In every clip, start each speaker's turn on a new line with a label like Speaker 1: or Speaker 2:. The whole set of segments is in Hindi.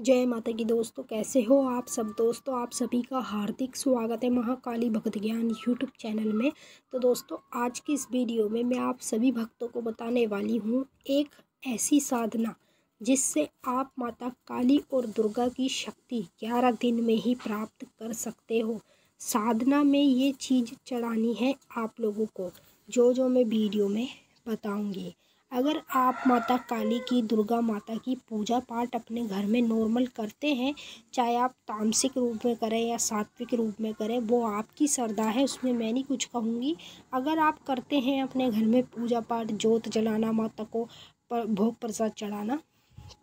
Speaker 1: जय माता की दोस्तों कैसे हो आप सब दोस्तों आप सभी का हार्दिक स्वागत है महाकाली भक्त ज्ञान यूट्यूब चैनल में तो दोस्तों आज की इस वीडियो में मैं आप सभी भक्तों को बताने वाली हूँ एक ऐसी साधना जिससे आप माता काली और दुर्गा की शक्ति ग्यारह दिन में ही प्राप्त कर सकते हो साधना में ये चीज़ चढ़ानी है आप लोगों को जो जो मैं वीडियो में बताऊँगी अगर आप माता काली की दुर्गा माता की पूजा पाठ अपने घर में नॉर्मल करते हैं चाहे आप तामसिक रूप में करें या सात्विक रूप में करें वो आपकी श्रद्धा है उसमें मैं नहीं कुछ कहूँगी अगर आप करते हैं अपने घर में पूजा पाठ जोत जलाना माता को भोग प्रसाद चढ़ाना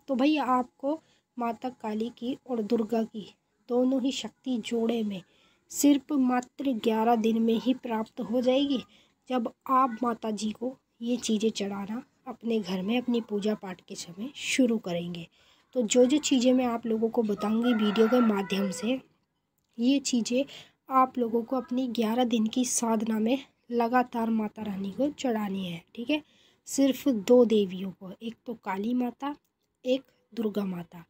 Speaker 1: तो भाई आपको माता काली की और दुर्गा की दोनों ही शक्ति जोड़े में सिर्फ मात्र ग्यारह दिन में ही प्राप्त हो जाएगी जब आप माता जी को ये चीज़ें चढ़ाना अपने घर में अपनी पूजा पाठ के समय शुरू करेंगे तो जो जो चीज़ें मैं आप लोगों को बताऊंगी वीडियो के माध्यम से ये चीज़ें आप लोगों को अपनी ग्यारह दिन की साधना में लगातार माता रानी को चढ़ानी है ठीक है सिर्फ दो देवियों को एक तो काली माता एक दुर्गा माता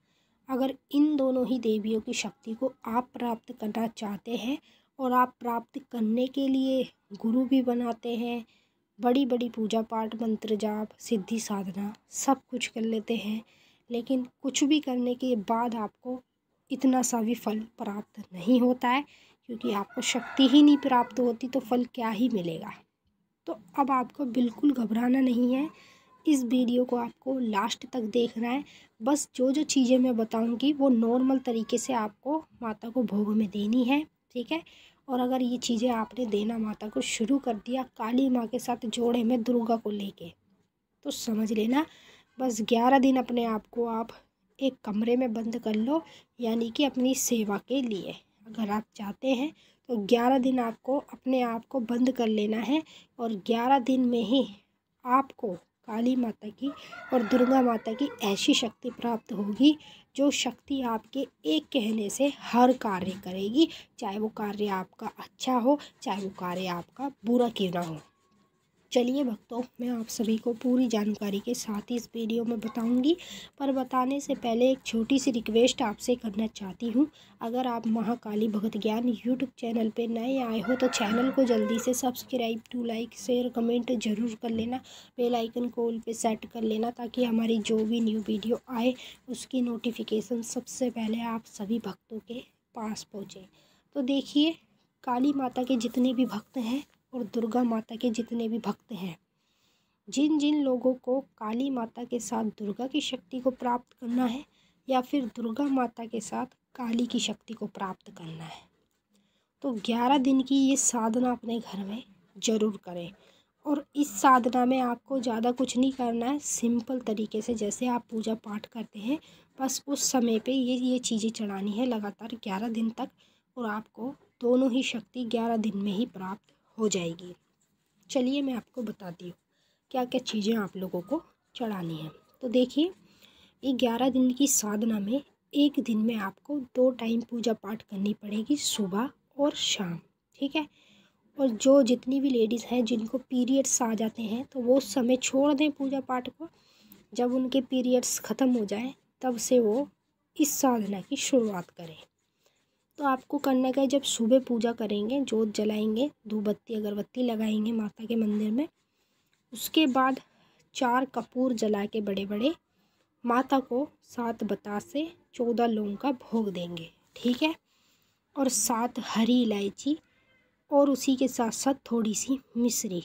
Speaker 1: अगर इन दोनों ही देवियों की शक्ति को आप प्राप्त करना चाहते हैं और आप प्राप्त करने के लिए गुरु भी बनाते हैं बड़ी बड़ी पूजा पाठ मंत्र जाप सिद्धि साधना सब कुछ कर लेते हैं लेकिन कुछ भी करने के बाद आपको इतना सा भी फल प्राप्त नहीं होता है क्योंकि आपको शक्ति ही नहीं प्राप्त होती तो फल क्या ही मिलेगा तो अब आपको बिल्कुल घबराना नहीं है इस वीडियो को आपको लास्ट तक देखना है बस जो जो चीज़ें मैं बताऊंगी वो नॉर्मल तरीके से आपको माता को भोग में देनी है ठीक है और अगर ये चीज़ें आपने देना माता को शुरू कर दिया काली माँ के साथ जोड़े में दुर्गा को लेके तो समझ लेना बस ग्यारह दिन अपने आप को आप एक कमरे में बंद कर लो यानी कि अपनी सेवा के लिए अगर आप चाहते हैं तो ग्यारह दिन आपको अपने आप को बंद कर लेना है और ग्यारह दिन में ही आपको काली माता की और दुर्गा माता की ऐसी शक्ति प्राप्त होगी जो शक्ति आपके एक कहने से हर कार्य करेगी चाहे वो कार्य आपका अच्छा हो चाहे वो कार्य आपका बुरा क्यों ना हो चलिए भक्तों मैं आप सभी को पूरी जानकारी के साथ इस वीडियो में बताऊंगी पर बताने से पहले एक छोटी सी रिक्वेस्ट आपसे करना चाहती हूं अगर आप महाकाली भगत ज्ञान यूट्यूब चैनल पर नए आए हो तो चैनल को जल्दी से subscribe to like share comment जरूर कर लेना बेल आइकन को ऑल पे सेट कर लेना ताकि हमारी जो भी न्यू वीडियो आए उसकी नोटिफिकेशन सबसे पहले आप सभी भक्तों के पास पहुँचे तो देखिए काली माता के जितने भी भक्त हैं और दुर्गा माता के जितने भी भक्त हैं जिन जिन लोगों को काली माता के साथ दुर्गा की शक्ति को प्राप्त करना है या फिर दुर्गा माता के साथ काली की शक्ति को प्राप्त करना है तो ग्यारह दिन की ये साधना अपने घर में ज़रूर करें और इस साधना में आपको ज़्यादा कुछ नहीं करना है सिंपल तरीके से जैसे आप पूजा पाठ करते हैं बस उस समय पे ये ये चीज़ें चढ़ानी है लगातार ग्यारह दिन तक और आपको दोनों ही शक्ति ग्यारह दिन में ही प्राप्त हो जाएगी चलिए मैं आपको बताती हूँ क्या क्या चीज़ें आप लोगों को चढ़ानी है तो देखिए ग्यारह दिन की साधना में एक दिन में आपको दो टाइम पूजा पाठ करनी पड़ेगी सुबह और शाम ठीक है और जो जितनी भी लेडीज़ हैं जिनको पीरियड्स आ जाते हैं तो वो समय छोड़ दें पूजा पाठ को जब उनके पीरियड्स ख़त्म हो जाए तब से वो इस साधना की शुरुआत करें तो आपको करना का है जब सुबह पूजा करेंगे जोत जलाएंगे धूप बत्ती अगरबत्ती लगाएंगे माता के मंदिर में उसके बाद चार कपूर जला के बड़े बड़े माता को सात बतासे चौदह लौंग का भोग देंगे ठीक है और सात हरी इलायची और उसी के साथ साथ थोड़ी सी मिश्री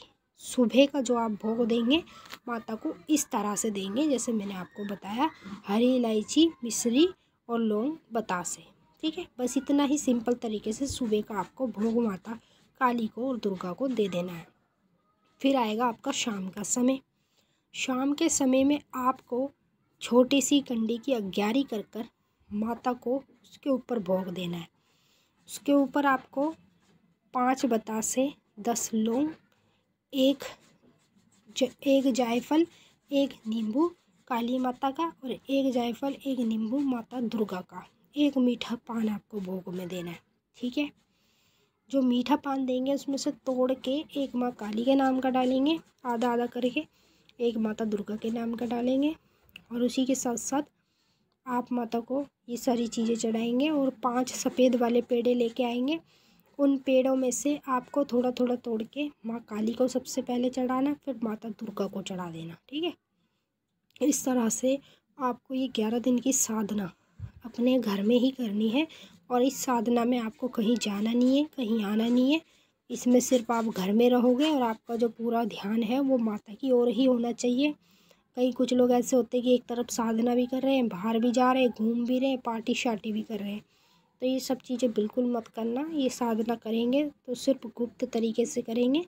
Speaker 1: सुबह का जो आप भोग देंगे माता को इस तरह से देंगे जैसे मैंने आपको बताया हरी इलायची मिश्री और लौंग बतासे ठीक है बस इतना ही सिंपल तरीके से सुबह का आपको भोग माता काली को और दुर्गा को दे देना है फिर आएगा आपका शाम का समय शाम के समय में आपको छोटी सी कंडी की अग्ञारी कर कर माता को उसके ऊपर भोग देना है उसके ऊपर आपको पांच बतासे दस लौंग एक ज, एक जायफल एक नींबू काली माता का और एक जायफल एक नींबू माता दुर्गा का एक मीठा पान आपको भोग में देना है ठीक है जो मीठा पान देंगे उसमें से तोड़ के एक माँ काली के नाम का डालेंगे आधा आधा करके एक माता दुर्गा के नाम का डालेंगे और उसी के साथ साथ आप माता को ये सारी चीज़ें चढ़ाएंगे और पांच सफ़ेद वाले पेड़े लेके आएंगे उन पेड़ों में से आपको थोड़ा थोड़ा तोड़ के माँ काली को सबसे पहले चढ़ाना फिर माता दुर्गा को चढ़ा देना ठीक है इस तरह से आपको ये ग्यारह दिन की साधना अपने घर में ही करनी है और इस साधना में आपको कहीं जाना नहीं है कहीं आना नहीं है इसमें सिर्फ आप घर में रहोगे और आपका जो पूरा ध्यान है वो माता की ओर ही होना चाहिए कई कुछ लोग ऐसे होते हैं कि एक तरफ साधना भी कर रहे हैं बाहर भी जा रहे हैं घूम भी रहे हैं पार्टी शार्टी भी कर रहे हैं तो ये सब चीज़ें बिल्कुल मत करना ये साधना करेंगे तो सिर्फ गुप्त तरीके से करेंगे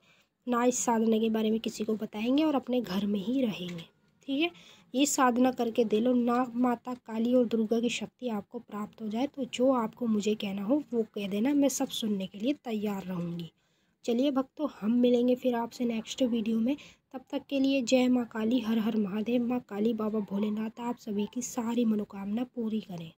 Speaker 1: ना इस साधना के बारे में किसी को बताएंगे और अपने घर में ही रहेंगे ठीक है ये साधना करके दे लो नाग माता काली और दुर्गा की शक्ति आपको प्राप्त हो जाए तो जो आपको मुझे कहना हो वो कह देना मैं सब सुनने के लिए तैयार रहूँगी चलिए भक्तों हम मिलेंगे फिर आपसे नेक्स्ट वीडियो में तब तक के लिए जय माँ काली हर हर महादेव माँ काली बाबा भोलेनाथ आप सभी की सारी मनोकामना पूरी करें